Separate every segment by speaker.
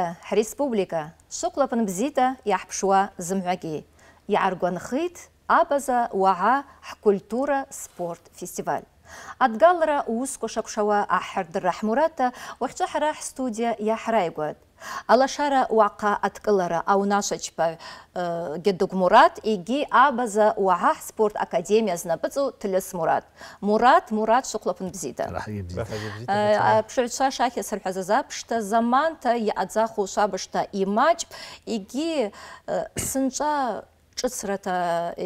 Speaker 1: Египта республика шықлапын бзита яхпшуа зымғаги. Иаргуанхит абаза уаа культура спорт фестиваль. Адгалра уус кошапшауа ахырдыр рахмурата уақча харақ студия яхрайгуад алашара уақа атқылара аунашачпа э, гедуг мурат иги абаза уаға спорт академиясына бізу тіліс мурат мурат мурат шуқлапын бізиді пшевича шахи сархазаза пшта заманта я адзаху шабышта имач иги э, сынша, ҿыцрата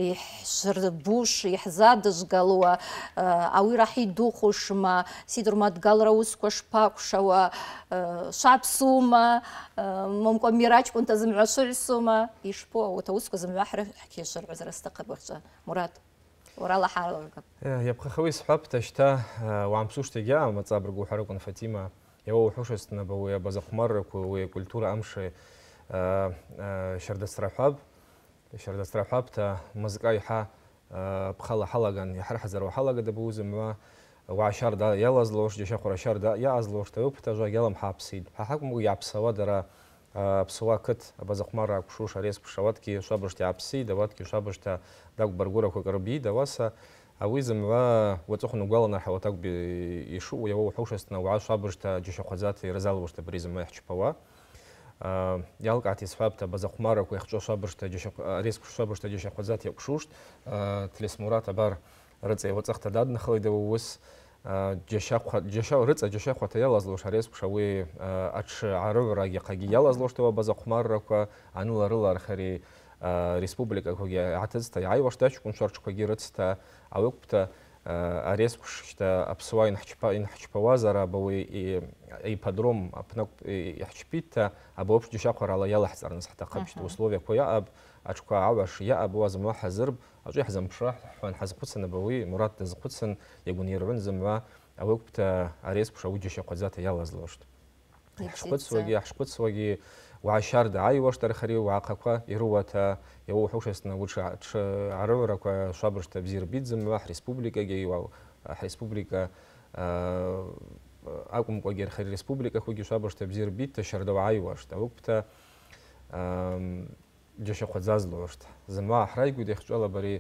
Speaker 1: иаҳшырбуш, иаҳзадыжгалуа, ауи рахӏ йдухушма, сидрума дгалра уысква шпакӏвшауа, швапсума, момкӏва мирачкӏвынта зымгӏва швыгӏвсума, йшпу ауат ауысква зымгӏва хӏкьйашвыргӏвзра стахъыпӏ уахьчӏва. Мурат. ورالله حارلقب
Speaker 2: يبقى خوي صحبت اشتا وعم سوش تجا ما تصابر جو حركون فاطمه يو حوشست نبوي بزق مره وكولتورا امشي شرد الصراحاب شرط استراحت تا مزگای حا بخلا حلگان یه حرف زرو حلگه دبوزم و و عشار دا یال از لورش دیشه خورا شار دا یا از لورش تو پتاژا یالم حابسید حق مگو یابسوا درا پسوا کت باز را اکشوش ریز پشواد کی تا اپسی دواد کی شابرش تا داغ برگورا کوکربی دواسا اویزم و و تو خنوع گل نرخ و تاک بی و یا و حوش است نوع شابرش تا دیشه خوزاتی رزال ورش تبریزم و یه چپوا ялкати схабта базахмара кое хчо шабршта деш риск шабршта деш хвазат якшушт тлес мурата бар рыцай вот захта дад нахлы да ус джешахва джешав рыца джешахва та ялазло шарес кшави атш арывра геқаги ялазло штова базахмара ка анулар лар хари республика коги атыз та айвашта чкун шарчкоги рыцта Э, арес кушхта аԥсуа инҳчпауазар абауи аипподром апнакә иаҳчпитта абоуԥш џьашьахәарала иалаҳҵарныс ҳҭахымшьт условиақәа иаъаб аҽқәа аауаш иаъаб уа зымҩа ҳазырб аҵәы иаҳзамԥшра ҳәан ҳазхәыцын абауи мурад дазхәыцын иагәынирҳәын зымҩа ауекәпта арес куш ауи џьашьахәаӡата своги Ҳшхәыцуагьы, своги уаашьарда аиуашдараха уаахақәа ируаҭа иауҳәушасны уҽаарыҩрақәа швабышта бзирбиӡымҩа ҳреспубликагьы ҳреспублика э, акәымкәагьы рхари республикақәагьы швабышта бзирбитта шьардау аиуашта уқәта џьашьахәаӡазлоушта зымла ҳраигоит иахьҿала абари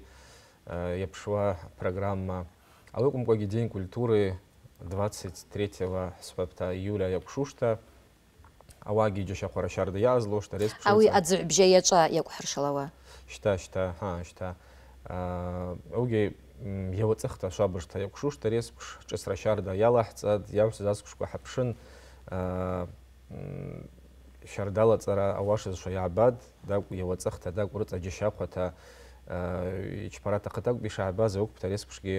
Speaker 2: иаԥшуа э, программа ауи акәымкәагьы день культуры 23 июля ииуля иакәшушта ავაგი ჯოშა ხარ შარდა იაზლოშ და რესპუბლიკა აი აძებ
Speaker 1: ჟეიაჭა იაკუ ხარშლავა
Speaker 2: შთა შთა ჰა შთა აა ოგე მიეოცხთა შაბრშთა იაკუ შუშ და რესპუბლიკ ჭესრა შარდა იალაჰცა იამს ზასკუშკა ჰაფშენ აა შარდალა წარა ავაშეს შე აბად და მიეოცხთა და ყურწა ჯეშა ხოთა აა ჩფარათა ხოთა ბიშაბა ზოქ ფტერესპუშკი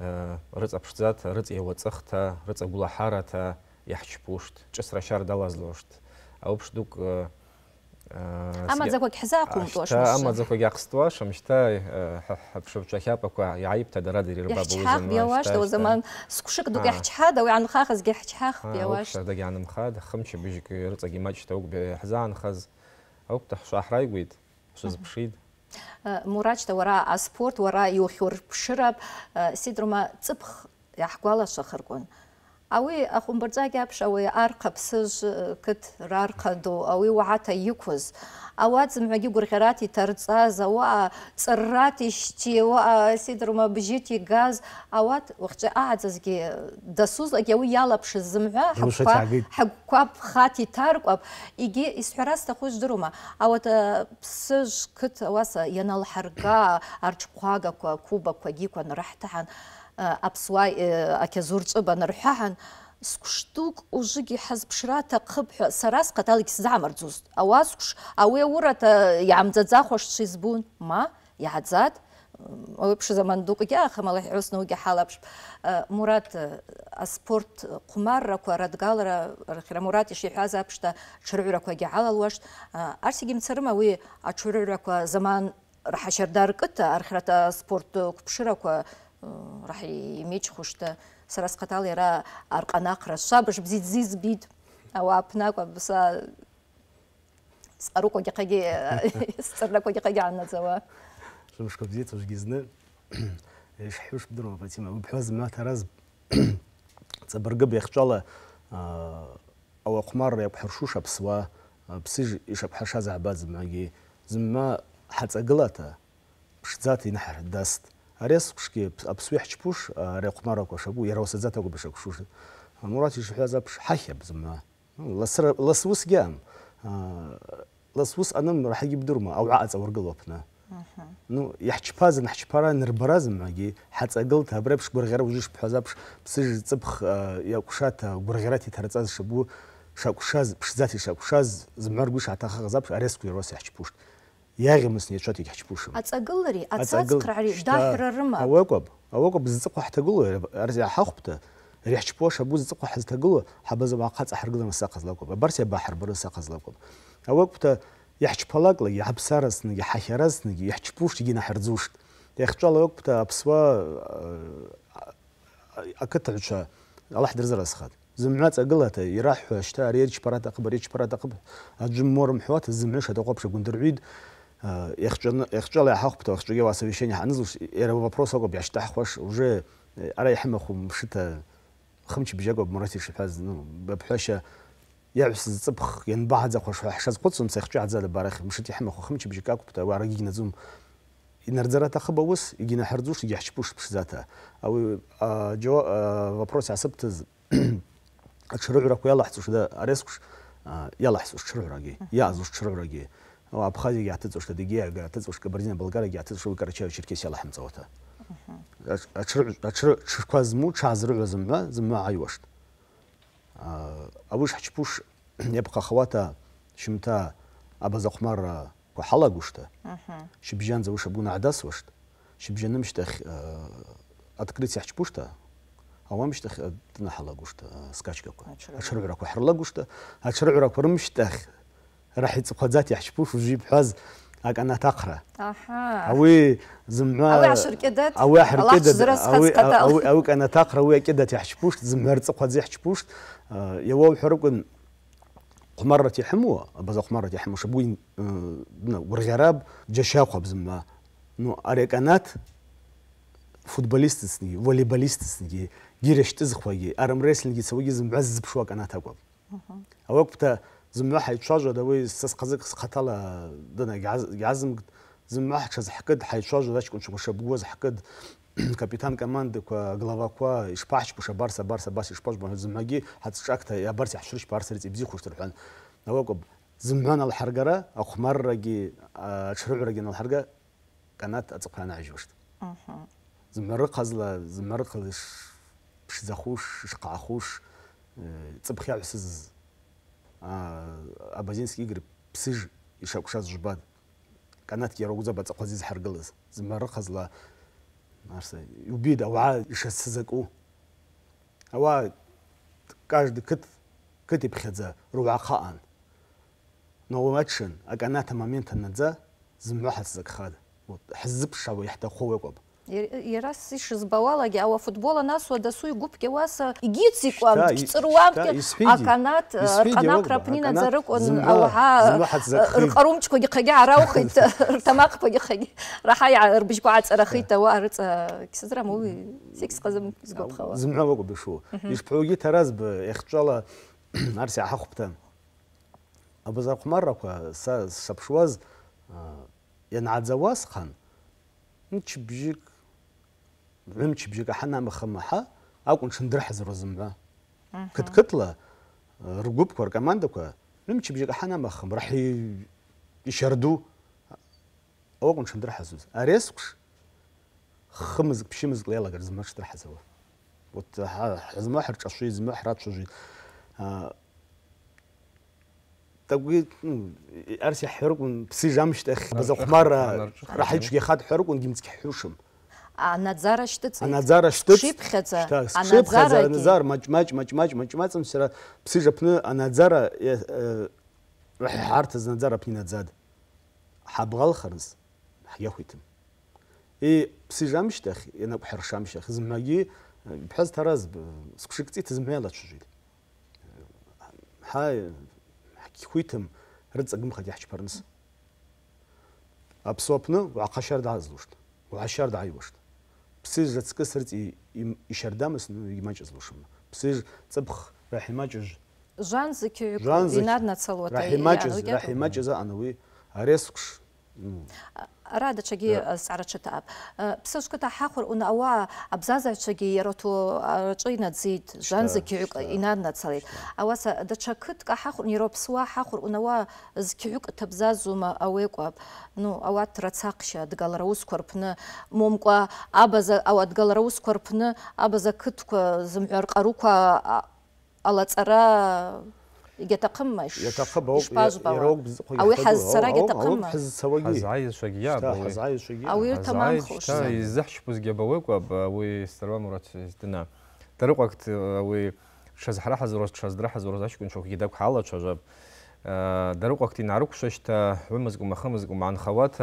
Speaker 2: აა რწაფშძათ რწიეოცხთა რწაგულა ჰარათა აა иаҳчпушт, ҿысра шьардала злошт. Ауԥш дук амаӡақәагь ҳзақәымтәуашт. Амаӡақәагь ахстуашам, шьҭа ҳаԥшыԥҿахьапақәа иааибҭа дара дыри рбабу узан. Иауашт, узаман
Speaker 1: скәшык дук иаҳчҳада, уи анхахазгьы ҳчҳахп иауашт.
Speaker 2: Ауԥшадагь анымхад, хымчабыжьк рыҵагьы маҷшьҭа аук ҳзаанхаз. Ауқәта ҳшааҳраигәеит, ҳшазԥшит.
Speaker 1: Мурачта, уара аспорт, уара иухьурԥшырап, Сидрума ҵыԥх иаҳгәалашәахыркәын. Ауи ахъвымбырцӏакӏь апш ауи архъа псыжв кыт рархъаду ауи уагӏата йыквыз ауат зымгӏвагьи гвыргъьарата йтарцӏаз ауаъа цӏыррата йщти ауаъа сидрума бжьыта йгаз ауат уахьчӏва агӏадзазгьи дасузлакӏгьи ауи йалапшыз зымгӏва хӏыгвква пхата йтаркӏвапӏ йгьи йсхӏвара стахуз жвдырума ауат э, псыжв кыт ауаса йаналхӏырга арчхъвагаква кубаквагьи кӏванрахӏтыгӏан. апсуай э, ақьазурҿы банырҳәаҳан скәш дук ужыгьы ҳазԥшра аҭахып ҳәа сара схаҭалагьы сзаамырӡузт ауа скәш урата аурата иаамӡаӡахәаш шизбун ма э, иааӡат э, ауи ԥш заман дуҟгьы ахамала ҳусны уигьы ҳалаԥшп мурат аспорт ҟәмаррақәа радгалара рхьра мурат ишиҳәаз аԥшта ҽырҩрақәагьы ҳалалуашт арсегьы мцарыма уи аҽырҩрақәа заман раҳашьардар қыҭа архьрата спорт қәԥшырақәа راح يميج خوشتا سرا سقطال يرى أرقناق رشا باش بزيد زيز بيد أو أبناك بس سقروك وجقاجي سرناك وجقاجي عنا زوا
Speaker 3: شو مش كبزيت وش جيزنا إيش حيوش بدرو بتي ما بحوز ما ترز تبرقب يخجله آه، أو قمر يبحرشوشة بسوا آه، بسيج إيش بحشا زعباز ماجي زما حتى قلته مش ذاتي نحر دست არის ხშკი აფსვიჩფუშ რეყმაროკოშაბუ ერაოსაძათაგუბიშაკშუშ მურაჩიშ ხაზაფშ ჰაიებზმა ლასრ ლასვუსგამ ლასვუს ანამ რაჰიბდურმა აუ აცა ვორგლოფნა ну яхчпаз нахчпара нербараз маги хацагл табрабш гургара ужиш пхазапш псиж цбх якушата гургарати тарцаз шбу шакушаз пшзати шакушаз змаргуш атаха газапш арескуй рос яхчпушт иаӷьымсны иаҿыт иаҳчԥушым.
Speaker 1: Аҵагылари, ацацхраари даҳәра рымам.
Speaker 3: Ауакәаб, ауакәаб зҵыхәа ҳҭагыло, арзи аҳахәԥта, иаҳчԥош агәы зҵыхәа ҳазҭагыло, ҳабазам ахаҵа ҳаргыланы саҟазлакәаб. Абарс иабаҳарбары саҟазлакәаб. Ауакәԥта иаҳчԥалаклагьы, иаҳаԥсарасны, иаҳахьарасныгьы, иаҳчԥушгьы наҳарӡушт. Иахьҿала ауакәԥта аԥсуа ақыҭаҩцәа Аллаҳ дырзыразхат. زمعات أقلها يراح شتاء ريتش برات أقبل ريتش برات أقبل أجمع مور محوات الزمعش هذا قبش قندر عيد يخجل حق بتو يخجل يوا سويشين حنزوش يرى вопрос اقو بيعش تحوش уже ارى يحمخو مشتا خمش بجاقو بمراتي شفاز نو بحوشة يعس الصبخ ينبع هذا خوش حشاز قدسم سيخجي هذا البارخ مشت يحمخو خمش بجاقو بتو وارقي نزوم نرزرة تخبوس يجينا حرزوش يحشبوش بش ذاته او جو вопрос عصبت اتشرع راكو يلا حسوش ده اريسكش يلا حسوش شرع راكي يا ازوش شرع راكي абхазияга атыҵуаш адагьиага атыҵуашка абырзен болгарияга атыҵуашка карачаев черкесиала ҳамҵауата аҽқәа зму ҽаазрыҳәо зымҩа зымҩа ааиуашт ауиш ҳчпуш иапҟахауата шьымҭа абазахәмаррақәа ҳалагушта шьыбжьанӡа уи шабгәына аадасуашт шьыбжьанымшьҭахь открытие ҳчпушта ауамшьҭахь тәны ҳалагушта скачкақәа راح ذات يحشبوش في جيب حز هاك انا تقرا اها اوي زمع اوي عشر كدت اوي عشر كدت اوي اوي انا تقرا اوي كدت يحشبوش زمع ذات يحشبوش آه، يا واو حرق قمرة يحمو بز قمرة يحمو شبوين آه، ورجراب جشاقة بزما نو اريك انات فوتبوليست سني فوليباليست سني جيرش تزخوي ارم ريسلينج يسوي زمع زبشوك انا تقوب اوقت زملاح يتشاجر دوي استاذ قزق قتلا دنا يعزم زملاح شاز حقد حيتشاجر داش كنت مشبوز حقد капитан команды ква глава ква ишпахч буша барса барса бас ишпахч бун змаги хатшакта я барса хшриш барса рит ибзи хуштур хан навакоб змган ал харгара ахмарраги шрураги ал харга канат ацқана ажушт аха змары қазла змары қылыш шзахуш шқахуш цыбхя сіз абазинский игорь ԥсыж ишакәшаз жәбан канатк иара угәӡа баҵақәа зизҳаргылаз змарыхазла арса убит ауаа ишацзакӏу ауаа каждый кыт кыт иԥхьаӡа руаа хаҟан ноуачын аканата момент анаӡа зымҩа ҳацзакхада ҳззыԥшаауа иаҳҭаху уекәап
Speaker 1: и раз и шизбавала ге ава футбола нас вот да суй губке вас э, и гитси куам цруам ке а канат э, кана крапнина зарык он ава рқарумчко э, ге хаге араухит тамак по ге хаге раха я рбишко а царахита ва арц кисзра мови секс қазам згоп хава
Speaker 3: зимна ва губе шу иш пуги тараз б эхчала арси ахуптан абаза хумарақа са сапшуаз я надзавас хан ну чибжик мымч бжьык аҳанамахамаҳа акәын шындырҳазыруаз мҳәа қыҭқыҭла ргәыԥқәа ркомандақәа рымчыбжьык аҳанамахам раҳ ишьарду акәын шындырҳазуз ари асҟәш хымызк ԥшьымызкла иалагар зымра шдырҳазауа вот зымра ҳырҿашәит зымра ҳрацәажәит такви арс иаҳҳәарыкәын ԥсыжамшьҭахь базахәмарра раҳаиҿгьахад ҳҳәарыкәын гьымцқьаҳҳәушам
Speaker 1: А назара штыц. А назара штыц. Шипхеза. А назара
Speaker 3: мач мач мач мач мач мач мач сыра псижапны а назара э рахарт из назара пни назад. Хабгал харз. Яхуйтым. И псижам штах, я на хуршам штах. Змаги бхаз тараз скшикцит змела чужит. Хай хуйтым рцагм хадях чпарнс. Абсопны вакашар дазлушт. Вакашар дайбушт. Ԥсыжь аҵкы сырҵ ишьардамысны имаҷызлушам. Жанзы ҵыԥх раҳимаҷыж.
Speaker 1: на инаднацалота. радачаги сарачата псускута хахур уна ва абзазачаги рату чайна зит жанзи кюк инадна цали авас дача кыт ка хахур ниро псуа хахур уна ва зкюк табзазума авекуа ну ават рацакша дгалра ускорпны момква абаза ават галра ускорпны абаза кытква зымяр карука алацара يتقمش
Speaker 3: يتقبو يروق او يحز سراج يتقمش حز سوي حز عايز شوي يا حز عايز شوي
Speaker 1: او يتمام خوش شاي
Speaker 2: زحش بوز جبوي كو با وي سترو مرات استنا ترق وقت وي شز حرا حز روز شز درا حز روز اشكون شوك يدك حالا شوج درق وقت نارك شوش تا ومز كو مخمز كو مان خوات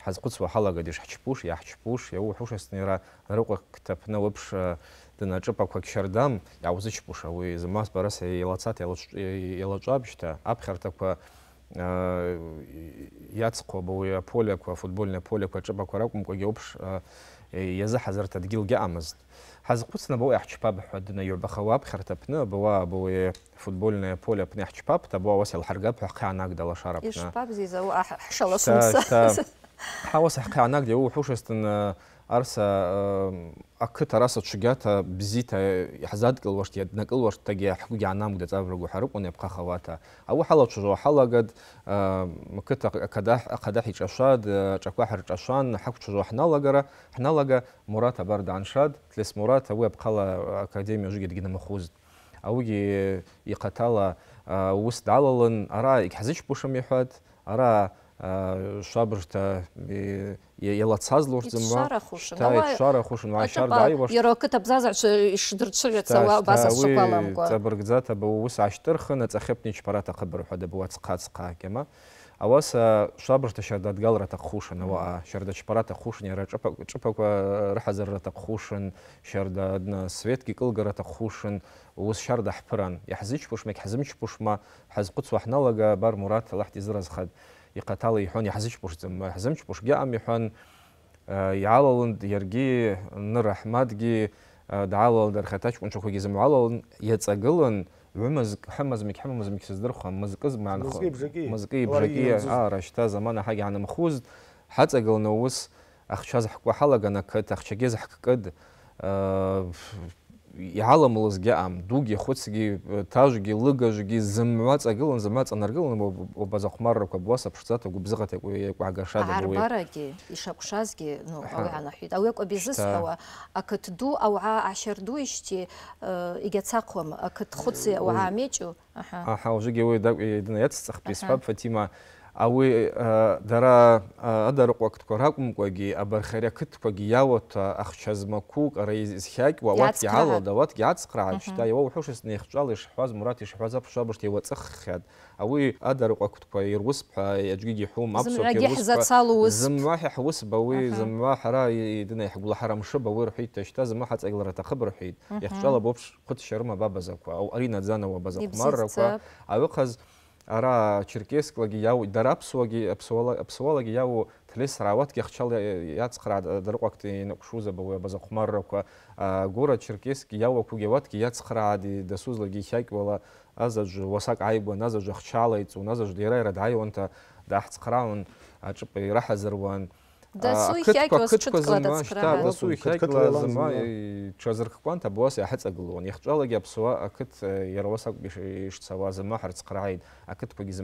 Speaker 2: حز قص وحلا قديش حچبوش يا حچبوش يا وحوش استنيرا درق وقت تفنا وبش данаҿып ақәақьшьардам иааузычпуша уи змаз барас еилацат еилаҿабшьҭа аԥхьарҭақәа иацхоба уи аполиақәа футбольни аполиақәа аҿыпақәа ракәымкәагьы ауԥш иазыҳазырҭа дгьыл гьаъамызт ҳазхәыцны абауа иаҳчпап ҳәа днаҩып аха уа аԥхьарҭа аԥны абауа абауи футбольни аполе аԥны иаҳчпапт абауа ауас иалҳаргап ҳәа ҳхиаанагда лашара аԥны
Speaker 1: ишпапзиз ауа ҳшаласумса
Speaker 2: ҳауас ҳхиаанагда иууҳушастын арса ақыт араса чугята бзита иҳзадкыл вашт яднакыл ваштаги ҳкуги анамгда цаврагу ҳарыкъун ябха хавата ау хала чужо халагад мыкыт ақадахи чашад чаква хӏырчӏашван хӏакв чужо хӏналагара хӏналага мурат абар дгӏаншад тлес мурат ауи апхъала академия жвгьи дгьнамахузтӏ ауигьи йхъатала уыс дгӏалалын араъа йгьхӏзычпушым йхӏватӏ араъа швабыжта ელა цазлурзым ва штай шарахушун ва шар дайвош я
Speaker 1: рокта бзаза шдрчрица ва баса шоколамко
Speaker 2: цабргзата бу ус аштырхын цахепнич парата хабр хада бу цхацха кема авас шабрта шардат галрата хушун ва шардач парата хушун я рачапа чупака рахазрата хушун шарда одна светки кылгарата хушун ус шарда хпран я хзич пушмек хзимч пушма хзкуц ва хналага бар мурат лахтизраз хад ихъаҭала иҳәон иаҳзычпушӡам иаҳзымчпушгьы ам иҳәон иалалон э, иаргьы ныр аҳмадгьы э, даалалон рхаҭа ҷкәынцәақәагьы зымҩалалон иаҵагылан ҩымызк ҳымазмик ҳымамызмик сыздырхуам мызкыз мызки бжаки аара шьҭа заман аҳагь иаанымхуз ҳаҵагылан аус ахча заҳкуа ҳалаган ақыҭ ахчагьы заҳккыд э, ялымлыз гам дуги хоцги э, тажги лыгажги зымва цагылын зымва цанаргылын обаза хмаррақа боса пшцата губзыгата кое агашада бу
Speaker 1: арбараги ишакшазги ну агана хит ауэко бизысва акыт ду ауа ашер ду ишти э, игацақвам акыт хуцы ауа мечу аха
Speaker 2: аха уже гевой да э, яц цах писфаб фатима ავე დარა ადარყვა თქო რა კუმკვეგი აბარხერია ქთქვეგი ياوت ახჩაზმაკუ ყრეიზის ხაკ ვავატ ჯალო და ვატ გაცხრაჩ და ევა უშეს ნიხჭალი შფაზ მურათი შფაზა ფშაბშტი ევა წხხიად ავე ადარყვა თქო ირგუს ფა ეჯგიგი ჰუმ აფსო კეუს ზმვაჰი ჰუს ბავი ზმვაჰრა იდნე ჰგულ ჰარამ შობა ვერჰი ტეშტა ზმვაჰა წეგლრა თა ხბრ ჰიდ ეხჭალა ბობშ ყუთ შერმა ბაბაზაკვა ავ არინა ზანა ბაბაზაკვა მარაკვა ავე ხაზ ара черкесклаги яу дарапсуаги аԥсуалаги яу ҭлесраауатгьы ахчала иацхраа дарыҟәакти инаҟәшузаб уи абаза хәмаррақәа гора черкескгьы иауақәугьы ауатгьы иацхраади дасузлагьы ихьакьуала азаҿ уасак ааигәан азаҿ ахчалаиҵон азаҿ деира иара дааиуанта даҳцхраауан аҿыпа ираҳазыруан دەسوی دەسوی خێکڵزما چزرخوانتە بواسێ حەچەگڵۆن یخچالە گەپسوە ئەکت یێڕوەسەک سەوازمە هەرچ قراید ئەکت کوگی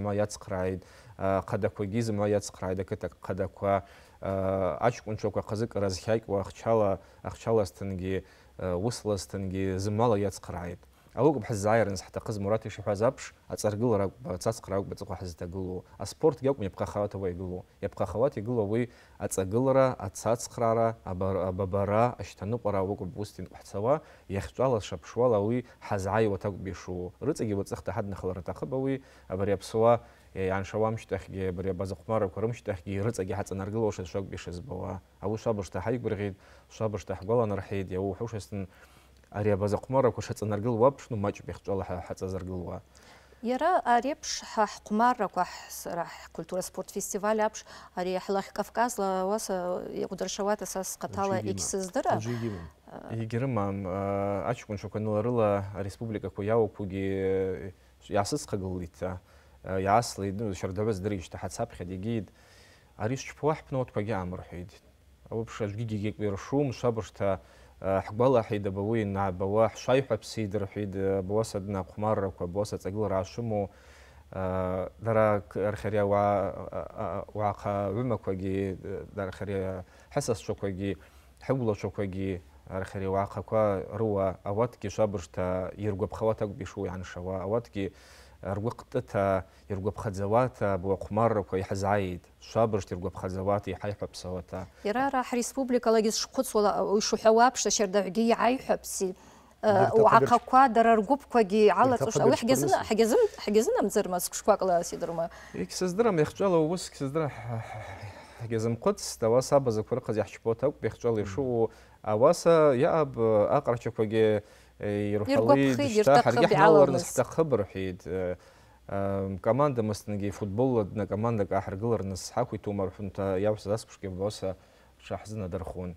Speaker 2: زما აუ გიფაზ ზაირანს ჰთა ყიზ მურათი შეფაზაფშ აცარგილ რა ბაცაცხრა უკ ბეცო ხაზეთა გულო ა სპორტ გიაკ მე ფხახავათ ვე გულო ე ფხახავათ ი გულო ვი აცაგილრა აცაცხრარა აბა აბაბარა აშთანო ყრა უკ ბუსტინ ფცავა ეხწვალა შაფშვალა ვი ჰაზაი ვთა გბიშუ რწიგი ბეცხთა ჰად ნახლარა თა ხაბა ვი აბარი აფსვა ან შავამ შტეხი ბრი აბაზა ხმარო ქორმ შტეხი რწიგი ჰაცანარგილო შეშოგ ბიშეს ბოა აუ შაბურშთა ჰაი გურიგი შაბურშთა ჰგოლან რჰიდი აუ ჰუშესთან ари абазаҟәмарақәа шаҵанаргылуа аԥшны маҷуп иахтәала ҳаҵазаргылуа
Speaker 1: Яра ари сара культура спорт фестиваль аԥш э, ари ҳлахь кавказла ауаса иҟәдыршауата са схаҭала егьсыздыра
Speaker 2: егьрымам аҷкәынцәақәа ныларыла ареспубликақәа иауақәугьы иаасыцхагылеит حقبالا حيد بوي نا بوا حشايح بسيدر حيد بواسا دنا قمار بواسا تقول راشمو درا خريا وع وعقا عمكوجي درا خريا حسس شوكوجي حبلا شوكوجي رخري واقع كوا روا أواتكي شابرشتا يرقب خواتك بشو يعني شوا أواتكي ргәыҟтыҭа иргәаԥхаӡауата бо ахәмаррақәа иҳазааит шабыршт иргәаԥхаӡауата иҳаиҳәаԥсауата
Speaker 1: иара ара ҳреспубликалагьы сшхәыцуа ишуҳәауа аԥшра шьардаҳәгьы иааиҳәаԥси уаҟақәа дара ргәыԥқәагьы иалаҵош ауи ҳгьазынамӡырма сқәшқәакла сидырма
Speaker 2: حجزم иахҿала уск сыздырам ҳгьазымхъвыцст قز абазақәа рыҟаз иаҳчпота акәп иахҿала ишыҟоу ауаса иаъаб ирхалы дишта харги халларныс хтахыб рхид команда мастынги футбол дна команда кахаргыларныс хахуй тумар хунта явсас пушке боса шахзна дархун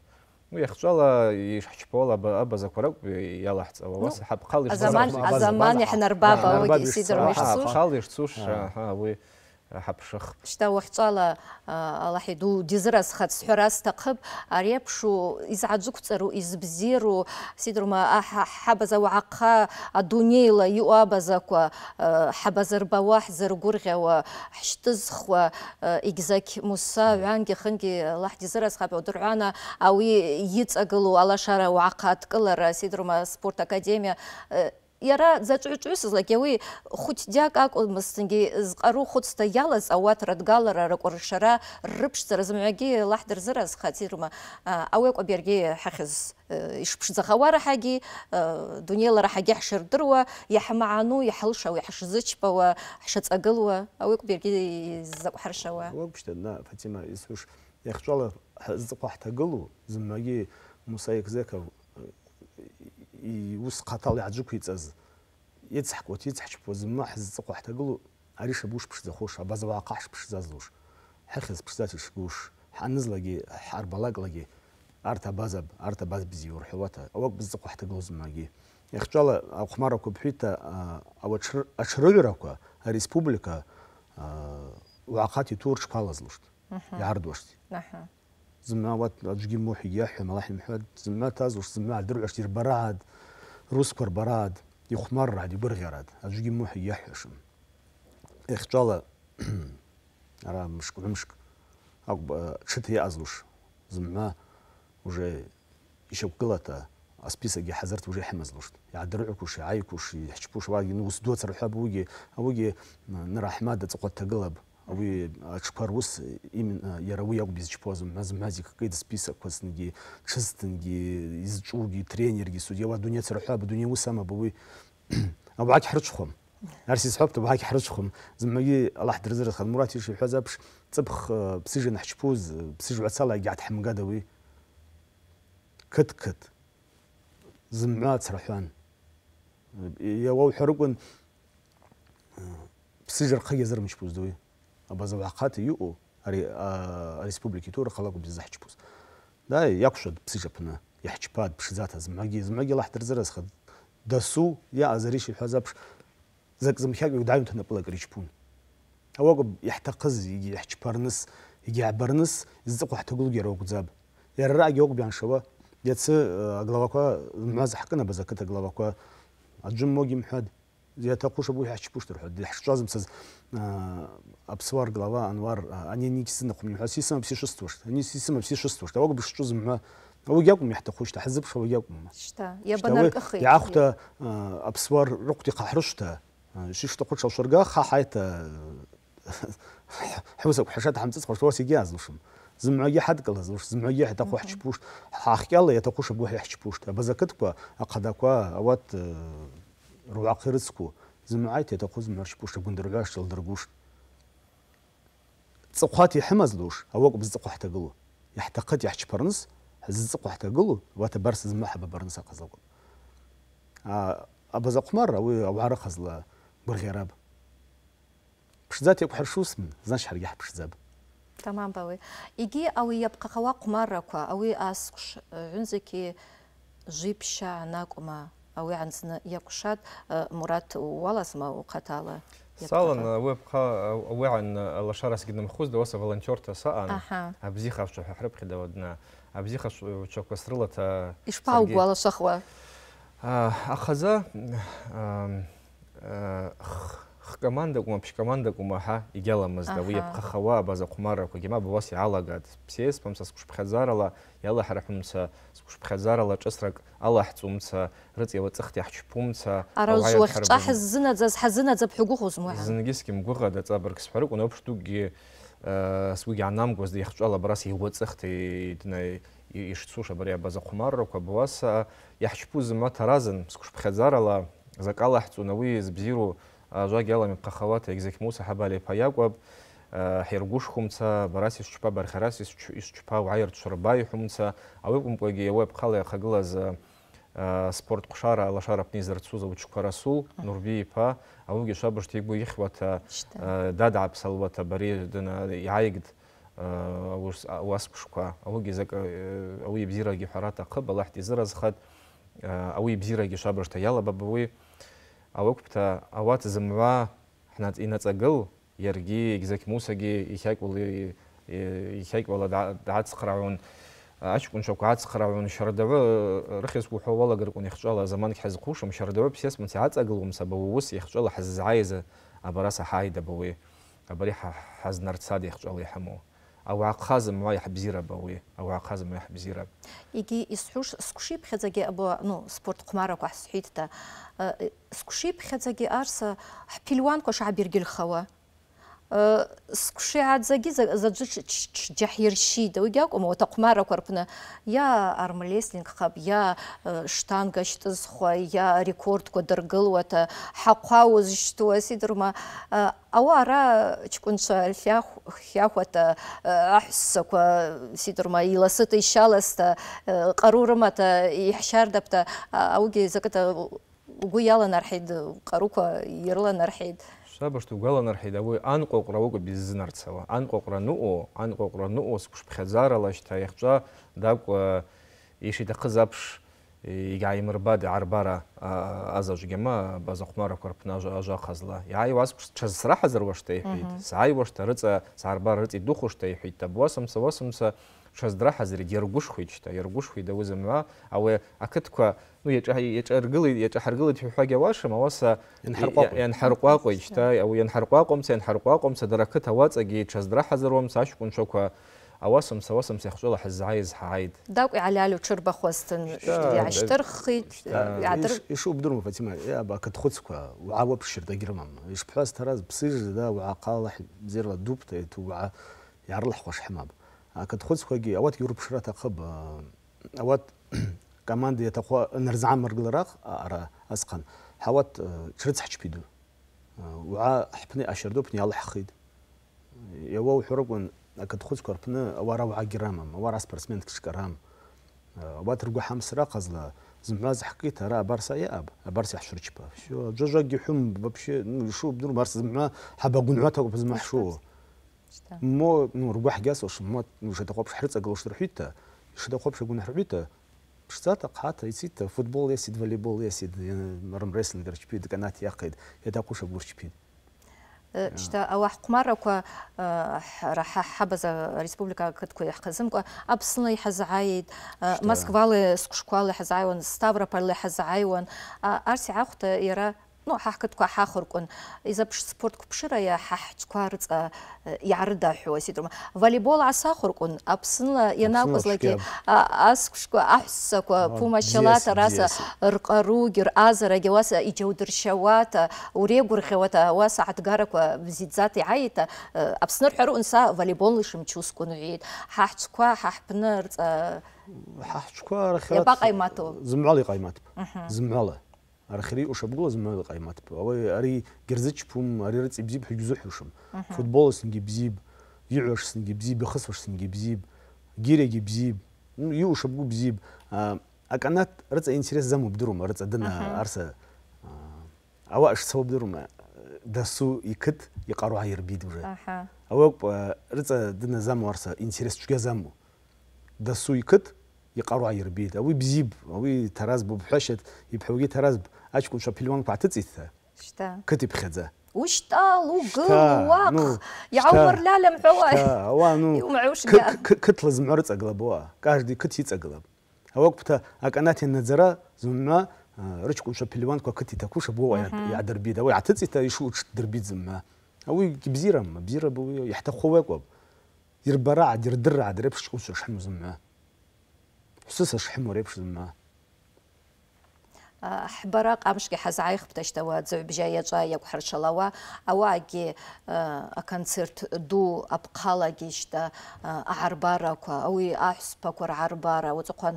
Speaker 2: ну яхчала ишчпола абазаквара ялахцава вас хаб халиш заман азаман яхнарбаба оги сидер мишсуш халиш суш аха вы ҳаԥшых.
Speaker 1: Шьҭа уахьҵәала Аллаҳ иду дизыразхац сҳәара сҭахып, ари аԥшу изаӡықәҵару, избзиару, сидрума ҳабаз ауаҟа адунеила иҟоу абазақәа ҳабазырбауа, ҳзыргәырӷьауа, ҳшьҭызхуа, егьзақь Муса ҩанги хынги Аллаҳ дизыразхап, ауи иҵагылоу алашара ауаҟа адкылара, сидрума спорт академия Яра иара заҿыҩ-ҿыҩсыз лак ауи хәыҷдиак акәылмызҭынгьы зҟару хәыцта иалаз ауат радгалара ракәыршара ррыԥшӡара зымҩагьы лаҳ дырзыразхац ирма ауи акәаб иаргьы ҳахьыз ишԥшӡахауа э, раҳагьи э, дунеила раҳагьи ҳшырдыруа иаҳмаану иаҳлшауа иаҳшзычпауа ҳшаҵагылуа ауи акәаб иаргьы закә ҳаршауа
Speaker 3: уакәшьта на фатима исуш иахьҿала закәа ҳҭагылу зымҩагьы муса иусхъатала йгӏаджвыквицӏаз йыцхӏкӏуата йыцхӏчпуа зымгӏва хӏызцӏыхъва хӏтагылу ари шабуш пшдзахуш абазауа ахъа хӏшпшдзазлуш хӏыхьыз пшдзата йшгуш хӏъанызлагьи хӏъарбалагьлагьи арт абазаб арт абаз бзиу рхӏвауата ауакӏ бызцӏыхъва хӏтагылу зымгӏвагьи йахьчӏвала ахъвмараква бхӏвита ауи атшрыгӏвраква ареспублика уагӏахъата йту ртшквалазлуштӏ йгӏардуаштӏ. زما وات موحي موحية حما راح محمد زما تاز وش زما در اشتير براد روسكور براد يخمر عاد يبر اجي موحي موحية حشم اختلا را مشك مشك اقب شت هي ازوش زما уже еще кылата а список я хазарт уже хемазлуш я дрюкуш айкуш хчпуш ваги ну сдоцар хабуги абуги на рахмада цукот таглаб Ави аҽқәа рус именно иара уи акәым изчпозым мазмазик какие-то список осынги, чыстынги, изчуги, тренерги, судья ва дунец рҳәа бдуни ус ама буи абак ҳрчхум. Арси сҳобт абак ҳрчхум. Змаги Аллаҳ дырзыр хад мурат иш хазапш цыбх бсижен ҳчпуз бсиж уцала гят ҳмгадави. Кыт-кыт. Змаа црахуан. Я уау хәрікін псижер қай езір мүшпуздуи. абазалахати иҟоу ари ареспублика Итора халакәбз захчпуз. Да, иакәшәа дԥсыжьаԥны, иаҳчԥа дԥшӡаҭаз, змагьы, змагьы лаҳ дырзыразхад. Дасу иаҟаз ришь иҳәаз аԥш, зак зымхьакҩык дааҩнҭан напылак ричпун. Ауакәаб иаҳҭахыз, егьи иаҳчԥарныс, егьи иаҳбарныс, изҵыҟәа ҳҭагылугьы иара уакәӡаб. Иара раагьы ауакәаб ианшауа, иацы аглавақәа, мҳәаз ҳкын абаз ақыҭ аглавақәа, аӡәым могь имҳәад, я так уж буй хачи пуштур хо. Дил хаччазым саз обсвар глава анвар. Они не кисы на хумни. Аси сам все пси шестушт. Они си сам все пси шестушт. Аваг биш чузым ма. Аваг якум яхта хушта. Хазып шо якум.
Speaker 1: Шта. Я банар кахи. Я ахта
Speaker 3: обсвар рукти кахрушта. Шишта хучал шурга хахайта. حوسك حشات حمتص خوش توسي جاز وشم زمعية حد قال زوش زمعية حتى خو حشبوش حاخي الله يتقوش بوحي حشبوش بزكتكوا أقدكوا أوات روعاقي رزكو زمعاي تيتاقوز مرش بوش تبون درغاش تل درغوش تسقواتي حماز لوش اوك بزقو حتى قلو يحتقد يحش برنس هززقو حتى قلو واتا برس زمو حبا برنسا قزلو ابا زقمار اوي او عرق هزلا برغيراب بشزات يبقى حرشوس من زان شحر يحب شزاب
Speaker 1: تمام باوي يجي او يبقى قواق مرة او اسقش عنزكي جيب جيبشا ناكما ауи ансыны якушат э, мурат уаласма ухатала салан
Speaker 2: вебха э, э, уан лашарас гидам хуз да оса волонтерта саан абзиха шо хрыбхи да одна абзиха шо косрыла та ишпау гуала шахва ахаза команда кума пиш команда кума ха игеламыз да уеп хахава база кумара ку гема бавас ялагат псес помса скуш пхазарала яла харахумса скуш пхазарала чысрак аллах цумса рыц ява цхти ахч пумса арозу ахч зна
Speaker 1: за хазна за пхугу хусму ха
Speaker 2: зингис ким гуга да цабрк сфару кунап шту ги э, сугу янам гоз да яхчала брас ява цхти дна иш цуша бария база кумара ку бавас яхч пузма таразан скуш пхазарала закалахцу на уе збиру қахават жагьала мипхахавата егзахьмуса хабалиԥа э, хергуш ҳиргәышхумца барас исчпа бархарас исчпа уааир дшырбаиҳәумца ауикәымкәагьы ауи апхала иахагылаз э, спорт ҟәшара алашара аԥны изырцуз ауҿқәа расул нурби тек ауигьы шабышҭа игәы ихьуата э, дадааԥсалуата абари иааигд уасԥшқәа ауигьы зак ауи бзирагьы ҳәара аҭахып аллаҳ дизыразхат ауи бзирагьы шабышҭа иалабап ауи ავაკფთა ავაც ზმვა ჰნა წინა წაგლ ერგი ეგზაკ მუსაგი იხაკული იხაკვალა დააცხრავონ აჩკუნ შოკაცხრავონ შარდავა რხეს უჰოვალა გერკუნი ხჭალა ზამანი ხაზ ხუშო შარდავა ფსეს მუცი აწაგლუმ საბავუს იხჭალა ხაზ ზაიზა აბარასა ჰაიდა ბოვე აბარი ხაზ ნარცადი ხჭალი ჰამო او عق خازم ما يحب بوي او عق خازم ما
Speaker 1: يجي يسحوش سكشي بخزاجي ابو نو سبورت قمارك وحسحيت تا أه، سكشي بخزاجي ارس حبيلوان كوش عبير جل خوا Э, сқәшиааӡагьы заӡәы џьаҳиршьит уигьы акәым аҭахәмарақәа рҟны иа армлестлинг хаб иа э, штанга шьҭызхуа иа рекордқәа дыргылуаҭа ҳахәа узшьҭуа сидырма э, ауара ҷкәынцәа хьахәата аҳәссақәа сидырма иласыта ишьаласта ҟару рымата иаҳшьардапта аугьы закыта угәы иаланарҳаит ҟарукәа ирыланарҳаит
Speaker 2: საბაშტო გველანარჰი და უი ან ყოყრა უკვე ბიზნარცევა ან ყოყრა ნუო ან ყოყრა ნუოს ფხეზარალაშთა ეხწა და ისი და ხზაფშ იგაიმრბა და არბარა აზაჟგემა ბაზახმარა ქორფნა აჟახაზლა აი ვასფს ჩაზრა ჰაზრვაშთა ეფიდ საი ვაშთა რწა სარბარ რწი დუხოშთა ეფიდ და ბოსმსა ბოსმსა шаздраҳазаргьы иаргәышхоит шьҭа, иаргәышхоит ауызымҩа, ауи ақыдқәа ну иаҿаргылеит, иаҿаҳаргылеит ҳәа уҳәагь ауашам, ауаса ианҳарҟәаҟоит шьҭа, ауи ианҳарҟәаҟомца, ианҳарҟәаҟомца дара ақыҭ ауаҵагьы иҽаздраҳазаруамца аҷкәынцәақәа ауасымс ауасымс иахҿыла ҳаззааиз
Speaker 3: ҳааит
Speaker 1: дакәи алиали уҽырбахуазтын иаашьҭырххит
Speaker 3: ишубдырума фатима аб ақыҭхәыцқәа уаа уаԥшьыр дагьрымам ишбҳәаз ҭараз ԥсыжда уаа қалаҳ зерла дупта еҭ уаа иаарлаҳхуаш ҳмап كتخلص خوجي اوات يورب شرا تقب آه، اوات كمان دي تقوى نرزعان مرقلراق ارا آه، اسقن حوات آه، شرتس حشبيدو وعا حبني اشردو بني الله حخيد يوا وحرقون كتخلص كوربنا ورا وعا جرام ورا سبرسمين كشكرام اوات رقو حمسرا قزلا زماز حقيت راه بارسا يا اب بارسا حشر شبا شو جوجا حم ببشي شو بدون بارسا زعما حابا قنعتها بزما حشو мо ну ргәы ҳгьасуаш мо шадаҟәаԥш ҳрыҵагылош рҳәит-та шадаҟәаԥш агәын ҳрҳәит-та ԥшӡата ҟаҳаҭа ицит-та футбол иасит волейбол иасит рымреслинг рчпид канат иахеит иадаҟәыш агәыр чпид
Speaker 1: э, шта ауаҳ ҟәмаррақәа э, республика э, арси ахта ира ну ҳаҳкытқәа ҳахыркәын изаԥшспорт қәԥшыра ҳаҳцәқәа рыҵа э, иаарыдаҳәуа ситрума волейбол асахыркәын аԥсынла ианакәызлагьы аскәшқәа аҳәсақәа пумашьалата раса рҟаругьы рҟазарагьы ауаса иџьаудыршьауата урегәырӷьауата ауаса аҭгарақәа бзиӡата иааита э, аԥсны рҳәарыҟән са волейбол ишымчускәын ҳәеит ҳаҳцәқәа ҳаҳпны рҵа
Speaker 3: ҳаҳцәқәа рахьат არხირი უშაბგულოს მოიყაი მათ აი არი გერზეჩფუმ არი რწიბზიბ ჰიჯუზუჰუშუმ ფუტბოლს ნგიბზიბ იუაშს ნგიბზიბ ხსვაშს ნგიბზიბ გირეგი ბზიბ იუშაბგუ ბზიბ აკანათ რწა ინტერეს ზამუბდრუმა რწა დნა არსა اوقش صوب درما دسو يكت يقارو عير بيد وجه اها اوق رتس دنا زامو ارسا انتريس تشجا زامو دسو يكت يقارو عير بيد أو بزيب أو ترازب بحشت يبحوجي ترازب أشكون شو بيلوان بعتت إثا شتا كتب وش
Speaker 1: وشتا لوغل واق يعور لا لم حوا
Speaker 3: وانو ومعوش كتلز معرض أغلب وا كاش دي كتيت أغلب بتا أكنات النزرة زمنا آه، رجكون شو بيلوان كو كتي تكوش بوا يعدر بيد أو يعتت إثا يشو دربيد زمنا أو بزيرة بزيرة بو يحتخوا واقب يربرع يردرع دربش كوش حمز زمنا خصوصا شحم وريبش زما
Speaker 1: ҳбараҟ амшгьы ҳазааихп шьҭа аӡаҩбжьа иаҵәа иақәҳаршалауа ауаагьы аконцерт ду апҟалагьы шьҭа аҳарбарақәа уи аҳәсԥақәа рҳарбара уҵыхәан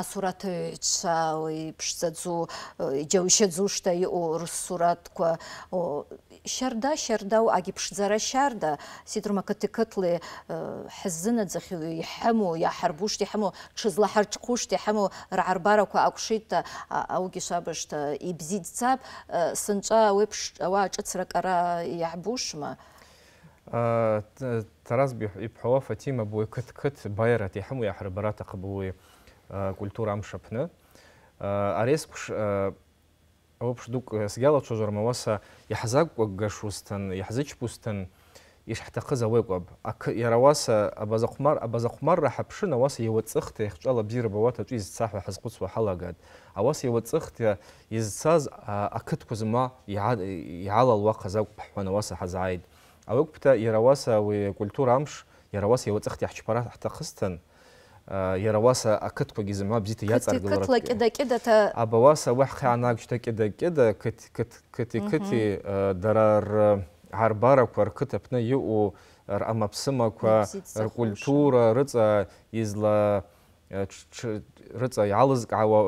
Speaker 1: асураҭыҩцәа уи ԥшӡаӡу иџьаушьаӡу шьҭа иҟоу рсураҭқәа шьарда шьарда уаагьы ԥшӡара шьарда сидрма қыҭи-қыҭли ҳзынаӡахьоу иҳыму иаҳарбушт иҳыму ҽызлаҳарҽқушт иҳыму гьишабашта э, ибзидцап э, сынчӏва ауи ауи ашӏыцракӏара йгӏбушма
Speaker 2: э, тарас йбхӏвауа фатима буи кыт-кыт байрат йхӏыму йгӏахӏырбара атахъыпӏ ауи культура амш апны аресквш ауи пшдукӏ сгьалачважварма ауаса йхӏзакӏвгашузтын йхӏзычпузтын ишҳҭахыз ауаҩкәаб иара ауаса абазахәмар абазахәмарра ҳаԥшын ауаса иуаҵыхта иахҿала бзиара бауаҭ аҿы изца ҳәа ҳазхәыцуа ҳалагат ауаса иуаҵыхта изцаз ақыҭқәа зма иалалуахаз акәп ҳҳәан ауаса ҳазааит ауаҩкәпта иара ауаса уи акультура амш иара ауаса иуаҵыхта иаҳчԥара ҳҭахысҭан иара ауаса ақыҭқәагьы зма бзита иаҵаргылара
Speaker 1: кыда-кыдата
Speaker 2: аб ауаса уи ҳхаанагшьҭа кыда-кыда қыҭи-қыҭи дара ҳарбарақәа рқыҭаԥны иҟоу амаԥсымақәа ркультура рыҵа изла рыҵа иалызкаауа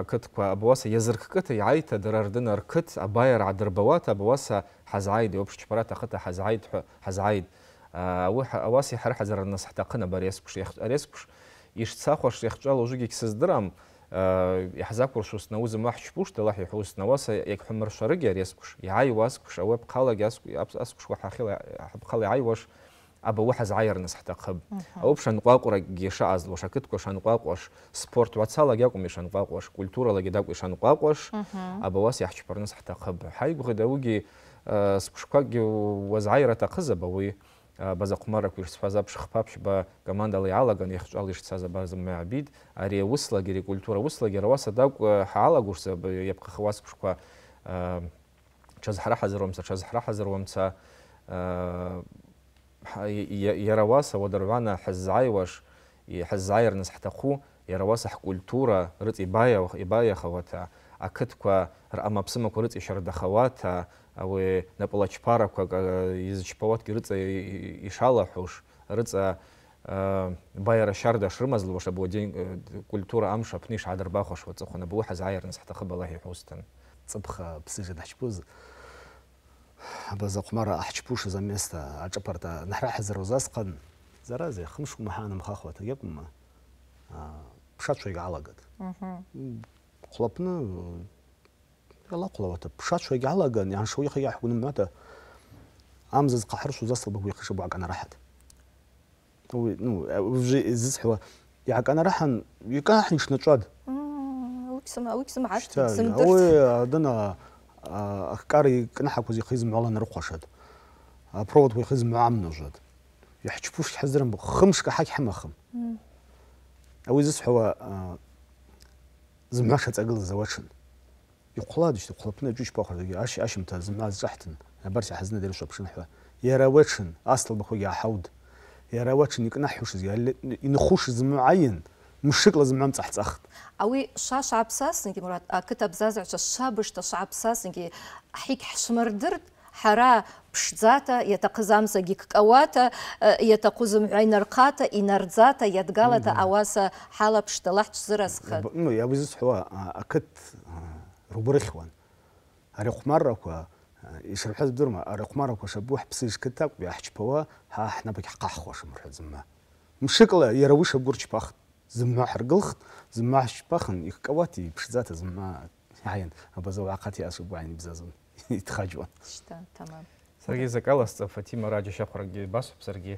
Speaker 2: ақыҭқәа абауаса иазырхкыта иааита дара рдына рқыҭ абаиара аадырбауата абауаса ҳазааид иоԥшчԥарат ахыҭа ҳазааид ҳәа ҳазааид ауи ауаса иҳарҳазарарнас ҳҭахын абари аскәш ари аскәш ишцахәаш иахҿало ожыгьы сыздырам як иаҳзақәыршоз уахчпушт Аллаҳ иҳуснауас иагьҳумыршарыгьы ари асқәш иааиуаскәш ауи апхъалагьи аскәшуа ҳапхъала иааиуаш абауи ҳазгӏайырныс хӏҭахъыб ауи пшанкъвакъвракӏгьи шаъазлуаш акытква шанкъвакъваш спорт уацалагь акӏвым йшанкъвакъваш культуралагьи дакӏва йшанкъвакъваш абауас йхӏчпарныс хӏҭахъыб хӏайгвгъитӏ ауигьи сквшквакӏгьи уазгӏайра атахъыз абауи баз ахәмаррақәа ишцәфаз аԥш хԥаԥшь ба командала иалаган иахҿала ишцаз абаз мааибит ари ауслагер ари акультура ауслагер ауаса дакә ҳаалагәышӡа иаԥхахауа асԥшқәа ҽазҳраҳазыруамца ҽазҳраҳазыруамца иара ауаса уадаргәана ҳаззааиуаш ҳаззааирныс ҳҭаху иара ауаса ҳкультура рыҵ ибаиахауата ақыҭқәа рҟамаԥсымақәа рыҵ ишьардахауата ауи напӏалачпараквакӏ э, йызчпауатгьи рыцӏа йшалахӏуш рыцӏа э, байара щарда шрымазлуаш або день э, культура амша амш апны йшгӏадырбахуашуа цӏыхъван абы ауи хӏызгӏайырныс хӏтахъыпӏ Аллахӏ йхӏвузтын
Speaker 3: цӏыпха псыжьа дхӏчпуз абаза хъвмара ахӏчпушыз аместа ашӏапарта нахӏрахӏзыруз асхъан зарази хымшкӏума хӏгӏанымхахуата йакӏвымма пшачва йгӏалагатӏ хъвлапны лакәлауата, ԥшацәа иалаган, ианшо ихы иаҳгәаны мҩада, амза зхаҳаршоз асалбагә ихшыбо аканараҳат. Уи, ну, уже зызҳәауа, иааканараҳан, икаҳан шнаҿад.
Speaker 1: Ауи гьсымҳашт, гьсымдырт. Ауи
Speaker 3: адына ахкар икнаҳақәаз ихы изымҩалан рыхәашад. Апроводқәа ихы изымҩамнажад. Иаҳчԥуш ҳаздырымбо, хымшка ҳагьҳамахым. Ауи зызҳәауа, зымҩаша ҵагылаз ауаҽын. يقلاد شتي قلبنا جوش بخر اش اش متزم از زحتن برسي حزنا دير شو بشن حوا يا راوتشن اصل بخو يا حود يا راوتشن يقنحوش زي ينخوش زمعين مشكلة زمام تحت أخت
Speaker 1: أوي شا شعب ساسنجي مرات آه، كتب زازع شابش تشعب ساسنجي حيك حشمر درد حرا بشزاتا يتقزام سجيك كواتا آه، يتقزم عين رقاتا إنرزاتا يتقالتا أواسا حالا بشتلاحت زرسخ
Speaker 3: يا بزيز حوا أكت آه، ruburixwan areqhmarrakwa ишырҳәаз ареҟәмарақәа шабуҳ ԥсы ишқыҭакә иаҳчԥауа ҳаа ҳнапагь ҳкаҳхуашам рҳәа зымма мшыкла иара уи шабгәыр чԥахт зымма ҳаргылхт зымма ҳшьпахын ихкавати иԥшӡата зымма ҳаиан абазау ахат иаасшыбу ааин ибзазон иҭхаџьуан
Speaker 2: саргьы закә аласҵа фатима раџьашьахәракгьы басҳәап саргьы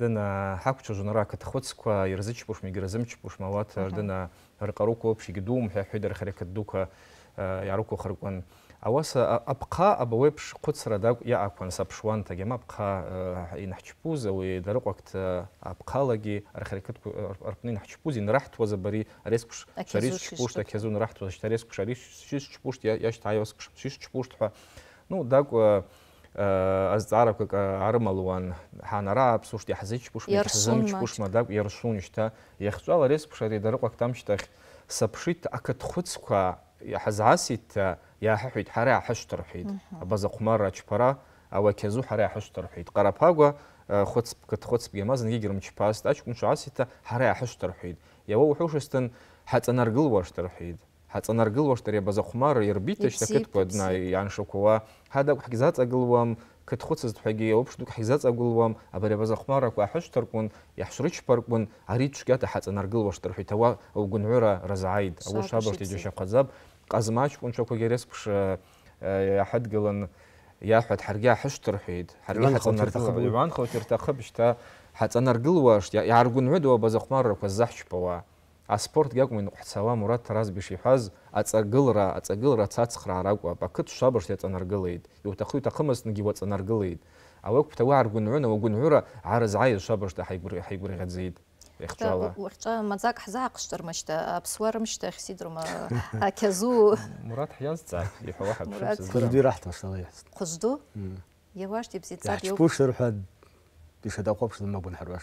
Speaker 2: дына ҳақәҿажәон ара ақыҭхәыцқәа ирзычпушма егьырзымчпушма ауаҭ дына рҟарукоуԥш егьдум ҳәа ҳҳәеит архариақыт дуқәа иаарықәхыркәын ауаса апҟа абауеиԥш хәыцрада иаъақәан саԥшуантагьы ма апҟа инаҳчпуз ауи дарыҟәакт апҟалагьы архиаркытқәа рпны инаҳчпуз инраҳтуаз абари арескш шарисчпушт ақьазу нраҳтуаз шьҭа ареск шарисчпушт иашьҭааиуаз шишчпушт ҳәа ну армалуан дакӏ азҵаарақәак арымалуан ҳанарааԥсушт иаҳзычпушма иаҳзымчпушма дакӏ иарсун шьҭа иахьҵәала арескш ари дарыҟәакт амшьҭахь саԥшит ақыҭхәыцқәа ҳазгасита яҳҳит ҳара ҳаштрҳит абаза қумарра чпара авакезу ҳара ҳаштрҳит қарапагва хоц кат хоц бемаз нги гирм чпас тач кун шасита ҳара ҳаштрҳит яво ухушстан ҳацанаргил ваштрҳит ҳацанаргил ваштри абаза қумар ирбитеш такет кодна яншукова ҳада ҳизацагилвам кат хоцс тхаги обшду ҳизацагилвам абари абаза қумар ку ҳаштркун яҳшри чпаркун ари чгата ҳацанаргил ваштрҳит ва гунура разаид агу шабашти ҷоша қазаб قزماچ پونچوکو گیرس پش یحد گلن یحد حرگی حش ترحید حرگی حتن ارتخب لبان خو ترتخب شتا حتن ارگل واش یارگون ود و بازخمار رو کز زحش پوا اسپورت گیاگ من حسوا مراد تراز بیشی حز از ارگل را از ارگل را تات خر عرق و با کت شابرش یت انرگلید یو تخوی تخمس نگی وات انرگلید اوک پتوار گونعون و گونعورا عرض عایز شابرش ده حیگوری حیگوری غد زید اختشالا
Speaker 1: وقتا مزاق حزاق شتر مشتا بسوار مشتا خسيد رما هكذو
Speaker 2: مراد حياز
Speaker 3: تاع يحوا حب قصدي راحت صحيح قصدو
Speaker 1: يواش تبزي تاع يو بوش
Speaker 3: رحد ديش هذا قبش ما بون حرواش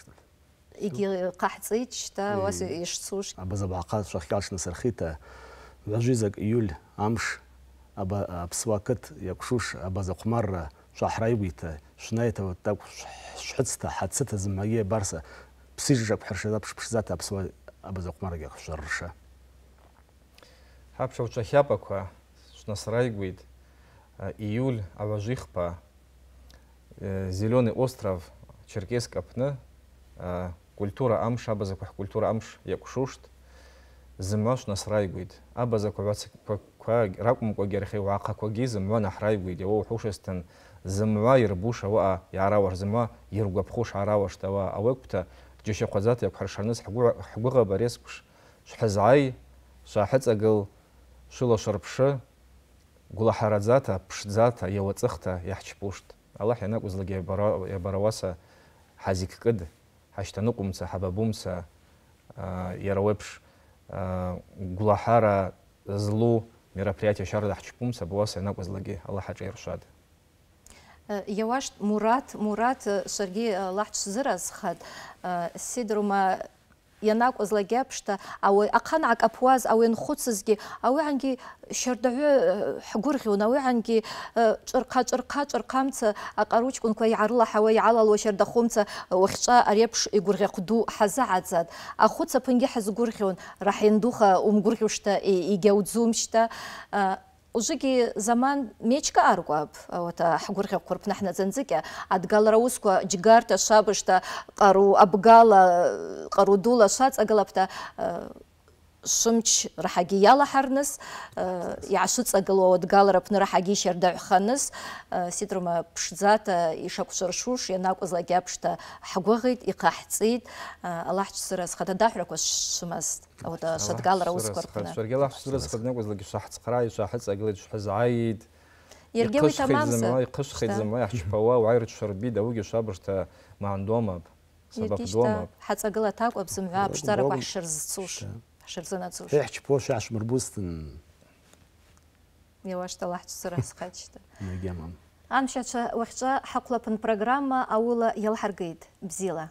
Speaker 1: يجي قحصيت شتا واس يشتسوش بزا
Speaker 3: بعقاد شخيالش نسرخيتا وعجيزك يول امش ابا بسواكت يكشوش ابا زقمر شحرايويتا شنايتا وتاك شحتستا حتستا زمايه بارسا да, ԥсыжра ԥҳыршада ԥшԥшзата аԥсуа абазаҟәмарагьы ахшәарырша
Speaker 2: ҳаԥхьа уҿахьапақәа шнасраигәеит ииуль аважихԥа зеленый остров черкесск аҟны культура амш зима абазақәа ҳкультура амш иакәшушт зымҩа шнасраигәеит абазақәа ҩацақәа ракәымкәагьы архиуаахақәагьы зымҩа наҳраигәеит иауа уҳәушасҭан зымҩа ирбуш ауаҟа иаарауаш зымҩа иргәаԥхуш аарауашт ауаа ауекәта џьашьахәаӡата иақәҳаршаныз ҳгәыӷаб ареск шҳазааи, шааҳыҵагыл, шылашарԥшы, гәлаҳараӡата, ԥшӡата, иауаҵыхта иаҳчпушт. Аллаҳ ианакәызлагьы иабарауаса ҳазиккыд, ҳашьҭаныҟәымца, ҳабабумца, иара уеиԥш гәлаҳара злу мероприятие шарда ҳчпумца, абуаса ианакәызлагьы Аллаҳ
Speaker 1: Э, я аш Мурат Мурат э, Сергей э, лаҳцзыразхад сидрума Янак ианакәыз лагьапшта ауи ахъанагӏак апуаз ауи анхвыцызгьи ауи гӏангьи щардагӏвы хӏгвыргъьун ауи гӏангьи чӏырхъа чӏырхъа чӏырхъамца акъаручкӏвынква йгӏарылахӏауа йгӏалалуа щардахумца уахьчӏва ари йгвыргъьахъв ду хӏазыгӏадзатӏ ахвыцапынгьи хӏызгвыргъьун рахӏ йанду и йгьаудзумщта Ужыгьы заман мечка аргәап, ауата ҳгәырӷьақәа рԥны ҳнаӡанӡыкьа, адгалара аусқәа џьгарта шабышта ҟару абгала, ҟару дула шаҵагылапта шымч раҳагьы иалаҳарныс иаашыҵагылоу э, ауадгалара аҟны раҳагьы ишьардаҩханыс э, ситрума ԥшӡата ишакәшәыршуш ианакәызлагьы аԥшҭа ҳгәыӷит иҟаҳҵеит э, алаҳчсыра зхададаҳәрақәа шымаз ауат шадгалара усқәа рҟны шәаргьы
Speaker 2: алаҳчсыра зхаднакәызлагьы шаҳцхраа ишаҳыҵагылеит шаҳзааит тамамсы. уи тамамза иҟышхеит зымла иаҳчԥауа маандомап сабақдомап
Speaker 1: ҳаҵагылаҭакәаб зымҳәа аԥшӡарақәа ҳшырзцуш Шырзына цуш.
Speaker 3: Эхч пош аш мурбустын.
Speaker 1: Явашта лахч сырас хачта. Нагемам. Амшача вахча хаклапын программа аула ялхаргейд бзила.